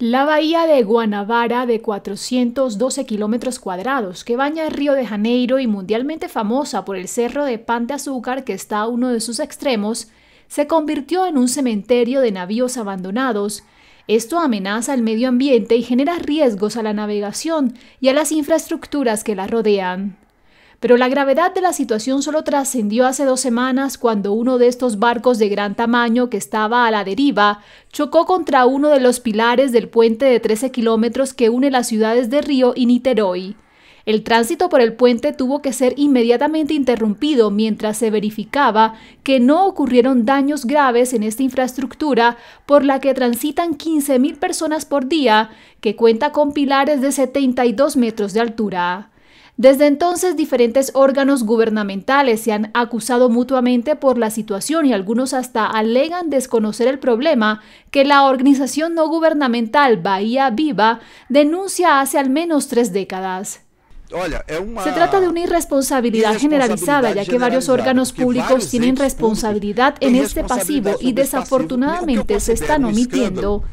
La bahía de Guanabara, de 412 kilómetros cuadrados, que baña el Río de Janeiro y mundialmente famosa por el cerro de pan de azúcar que está a uno de sus extremos, se convirtió en un cementerio de navíos abandonados. Esto amenaza el medio ambiente y genera riesgos a la navegación y a las infraestructuras que la rodean. Pero la gravedad de la situación solo trascendió hace dos semanas cuando uno de estos barcos de gran tamaño que estaba a la deriva chocó contra uno de los pilares del puente de 13 kilómetros que une las ciudades de Río y Niterói. El tránsito por el puente tuvo que ser inmediatamente interrumpido mientras se verificaba que no ocurrieron daños graves en esta infraestructura por la que transitan 15.000 personas por día, que cuenta con pilares de 72 metros de altura. Desde entonces, diferentes órganos gubernamentales se han acusado mutuamente por la situación y algunos hasta alegan desconocer el problema que la organización no gubernamental Bahía Viva denuncia hace al menos tres décadas. Se trata de una irresponsabilidad generalizada, ya que varios órganos públicos tienen responsabilidad en este pasivo y este desafortunadamente se están omitiendo.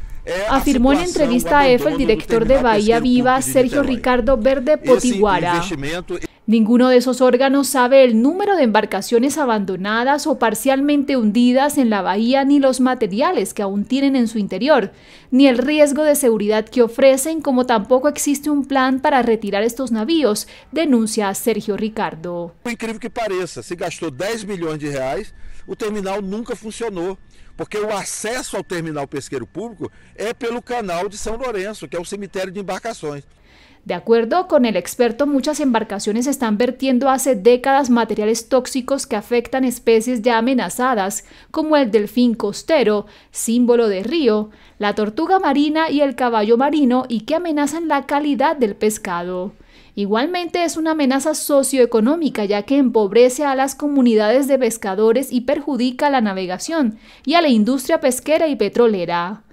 Afirmó en entrevista a EFE el director de Bahía Viva, Sergio Ricardo Verde Potiguara. Ninguno de esos órganos sabe el número de embarcaciones abandonadas o parcialmente hundidas en la bahía ni los materiales que aún tienen en su interior, ni el riesgo de seguridad que ofrecen, como tampoco existe un plan para retirar estos navíos, denuncia Sergio Ricardo. Increíble que parezca, se gastó 10 millones de reais, el terminal nunca funcionó, porque o acceso al terminal pesquero público é pelo canal de São Lourenço, que es o cemitério de embarcações. De acuerdo con el experto, muchas embarcaciones están vertiendo hace décadas materiales tóxicos que afectan especies ya amenazadas, como el delfín costero, símbolo de río, la tortuga marina y el caballo marino, y que amenazan la calidad del pescado. Igualmente es una amenaza socioeconómica ya que empobrece a las comunidades de pescadores y perjudica la navegación y a la industria pesquera y petrolera.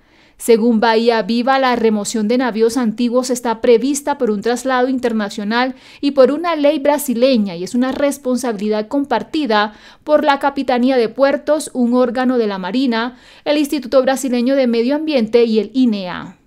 Según Bahía Viva, la remoción de navíos antiguos está prevista por un traslado internacional y por una ley brasileña y es una responsabilidad compartida por la Capitanía de Puertos, un órgano de la Marina, el Instituto Brasileño de Medio Ambiente y el INEA.